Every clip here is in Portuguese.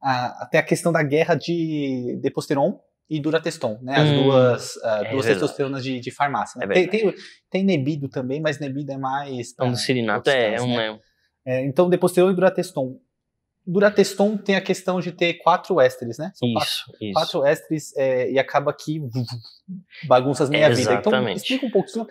Ah, até a questão da guerra de deposteron e durateston, né? As hum, duas, uh, é duas testosteronas de, de farmácia. Né? É tem, tem, tem, nebido também, mas nebido é mais... é um cirinato, é, é né? um... É, então, deposteron e durateston Durateston tem a questão de ter quatro ésteres, né? São isso, quatro, isso. Quatro ésteres é, e acaba que bagunças minha é, vida. Então, explica um pouquinho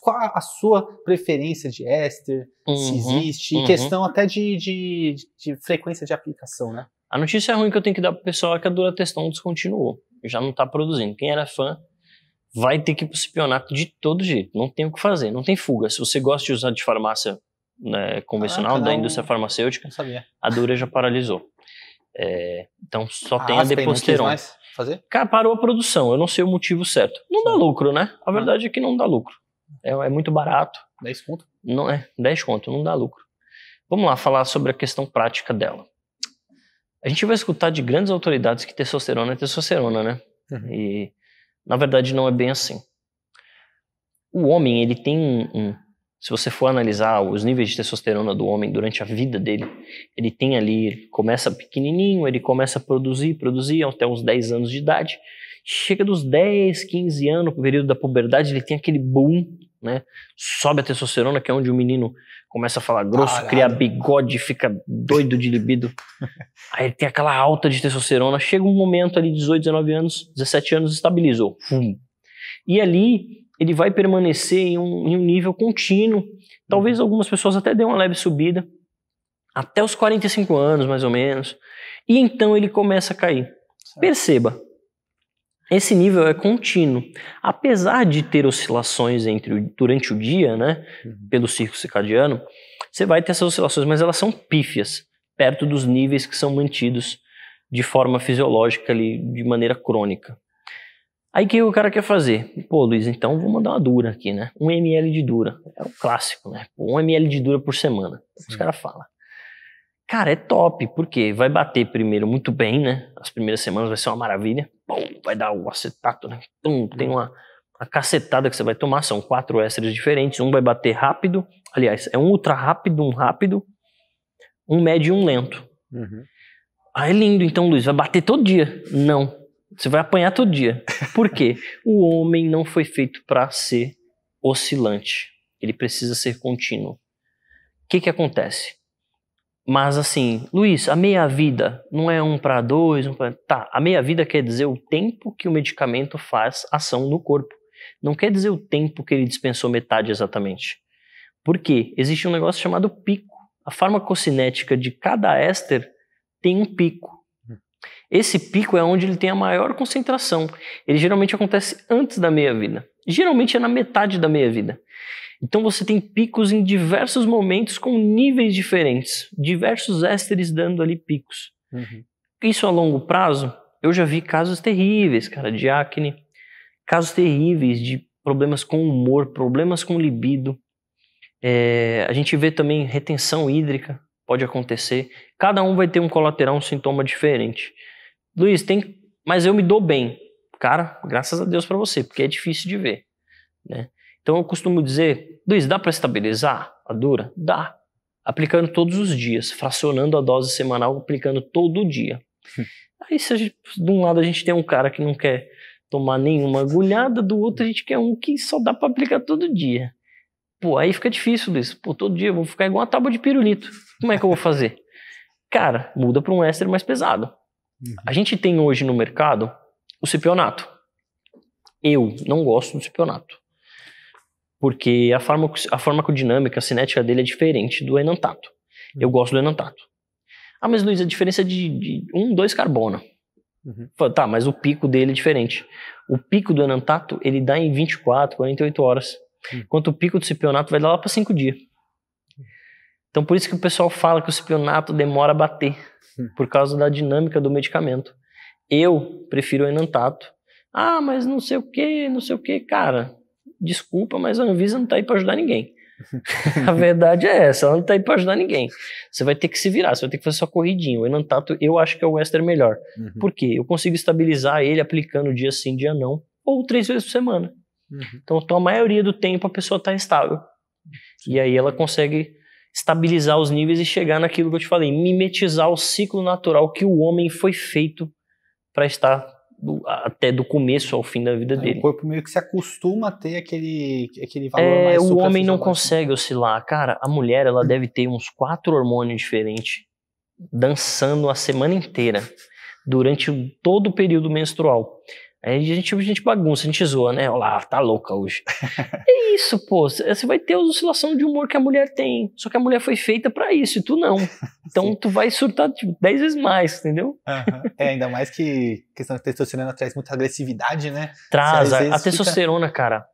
qual a sua preferência de éster, uhum, se existe, uhum. questão até de, de, de, frequência de aplicação, né? A notícia ruim que eu tenho que dar pro pessoal é que a Durateston descontinuou. Já não tá produzindo. Quem era fã vai ter que ir pro de todo jeito. Não tem o que fazer, não tem fuga. Se você gosta de usar de farmácia né, convencional da indústria farmacêutica, a Dura já paralisou. É, então só a ah, tem Aspen, a Deposteron. Mais fazer? Cara, parou a produção, eu não sei o motivo certo. Não Sim. dá lucro, né? A ah. verdade ah. é que não dá lucro. É, é, muito barato. 10 conto? Não é, 10 conto, não dá lucro. Vamos lá falar sobre a questão prática dela. A gente vai escutar de grandes autoridades que testosterona é testosterona, né? Uhum. E na verdade não é bem assim. O homem, ele tem um, um se você for analisar os níveis de testosterona do homem durante a vida dele, ele tem ali, começa pequenininho, ele começa a produzir, produzir até uns 10 anos de idade. Chega dos 10, 15 anos, no período da puberdade, ele tem aquele boom, né? Sobe a testosterona, que é onde o menino começa a falar grosso, Caralho. cria bigode, fica doido de libido. Aí ele tem aquela alta de testosterona. Chega um momento ali, 18, 19 anos, 17 anos, estabilizou. Fum. E ali ele vai permanecer em um, em um nível contínuo. Talvez uhum. algumas pessoas até dêem uma leve subida, até os 45 anos, mais ou menos. E então ele começa a cair. Certo. Perceba, esse nível é contínuo. Apesar de ter oscilações entre o, durante o dia, né, uhum. pelo ciclo circadiano, você vai ter essas oscilações, mas elas são pífias, perto dos níveis que são mantidos de forma fisiológica ali, de maneira crônica. Aí o que o cara quer fazer? Pô, Luiz, então vou mandar uma dura aqui, né? Um ml de dura. É um clássico, né? Pô, um ml de dura por semana. Sim. Os caras falam. Cara, é top, porque vai bater primeiro muito bem, né? As primeiras semanas vai ser uma maravilha. Pum, vai dar o acetato, né? Pum, tem uma, uma cacetada que você vai tomar. São quatro ésteres diferentes. Um vai bater rápido. Aliás, é um ultra rápido, um rápido, um médio e um lento. Uhum. Ah, é lindo, então, Luiz. Vai bater todo dia. Não você vai apanhar todo dia. Por quê? o homem não foi feito para ser oscilante. Ele precisa ser contínuo. O que, que acontece? Mas assim, Luiz, a meia-vida não é um para dois, um pra... tá? A meia-vida quer dizer o tempo que o medicamento faz ação no corpo. Não quer dizer o tempo que ele dispensou metade exatamente. Por quê? Existe um negócio chamado pico. A farmacocinética de cada éster tem um pico. Esse pico é onde ele tem a maior concentração. Ele geralmente acontece antes da meia-vida. Geralmente é na metade da meia-vida. Então você tem picos em diversos momentos com níveis diferentes, diversos ésteres dando ali picos. Uhum. Isso a longo prazo, eu já vi casos terríveis, cara, de acne, casos terríveis de problemas com humor, problemas com libido. É, a gente vê também retenção hídrica, pode acontecer. Cada um vai ter um colateral, um sintoma diferente. Luiz, tem, mas eu me dou bem. Cara, graças a Deus para você, porque é difícil de ver, né? Então eu costumo dizer, Luiz, dá para estabilizar a dura? Dá. Aplicando todos os dias, fracionando a dose semanal, aplicando todo dia. Aí se gente, de um lado a gente tem um cara que não quer tomar nenhuma agulhada, do outro a gente quer um que só dá para aplicar todo dia. Pô, aí fica difícil, Luiz. Pô, todo dia eu vou ficar igual uma tábua de pirulito. Como é que eu vou fazer? Cara, muda para um éster mais pesado. Uhum. A gente tem hoje no mercado o cipionato. Eu não gosto do cipionato. Porque a, farmac a farmacodinâmica, a cinética dele é diferente do enantato. Uhum. Eu gosto do enantato. Ah, mas Luiz, a diferença é de, de um, dois carbono. Uhum. Tá, mas o pico dele é diferente. O pico do enantato, ele dá em 24, 48 horas. Enquanto hum. o pico do cipionato vai lá para cinco dias. Então, por isso que o pessoal fala que o cipionato demora a bater, hum. por causa da dinâmica do medicamento. Eu prefiro o enantato. Ah, mas não sei o que, não sei o que. Cara, desculpa, mas a Anvisa não está aí para ajudar ninguém. a verdade é essa, ela não está aí para ajudar ninguém. Você vai ter que se virar, você vai ter que fazer sua corridinha. O enantato, eu acho que é o Wester melhor. Uhum. Por quê? Eu consigo estabilizar ele aplicando dia sim, dia não, ou três vezes por semana. Então, então, a maioria do tempo a pessoa está estável Sim. E aí ela consegue estabilizar os níveis e chegar naquilo que eu te falei, mimetizar o ciclo natural que o homem foi feito para estar do, até do começo ao fim da vida é, dele. O corpo meio que se acostuma a ter aquele, aquele valor é, mais O homem não consegue oscilar. Cara, a mulher ela deve ter uns quatro hormônios diferentes dançando a semana inteira durante todo o período menstrual. Aí a gente, a gente bagunça, a gente zoa, né? Olha lá, tá louca hoje. é isso, pô. Você vai ter a oscilação de humor que a mulher tem. Só que a mulher foi feita para isso e tu não. Então tu vai surtar tipo, dez vezes mais, entendeu? Uhum. É, ainda mais que a questão da testosterona traz muita agressividade, né? Traz. A, a testosterona, fica... cara,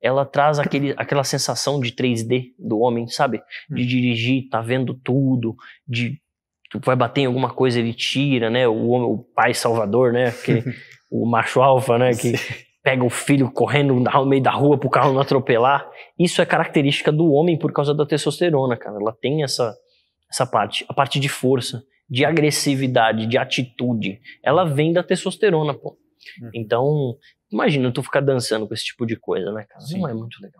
ela traz aquele, aquela sensação de 3D do homem, sabe? Hum. De hum. dirigir, tá vendo tudo, de tu vai bater em alguma coisa, ele tira, né? O, homem, o pai salvador, né? Aquele. o macho alfa, né? Que Sim. pega o filho correndo no meio da rua pro carro não atropelar. Isso é característica do homem por causa da testosterona, cara. Ela tem essa, essa parte, a parte de força, de agressividade, de atitude. Ela vem da testosterona, pô. Uhum. Então, imagina tu ficar dançando com esse tipo de coisa, né, cara? Sim. Não é muito legal.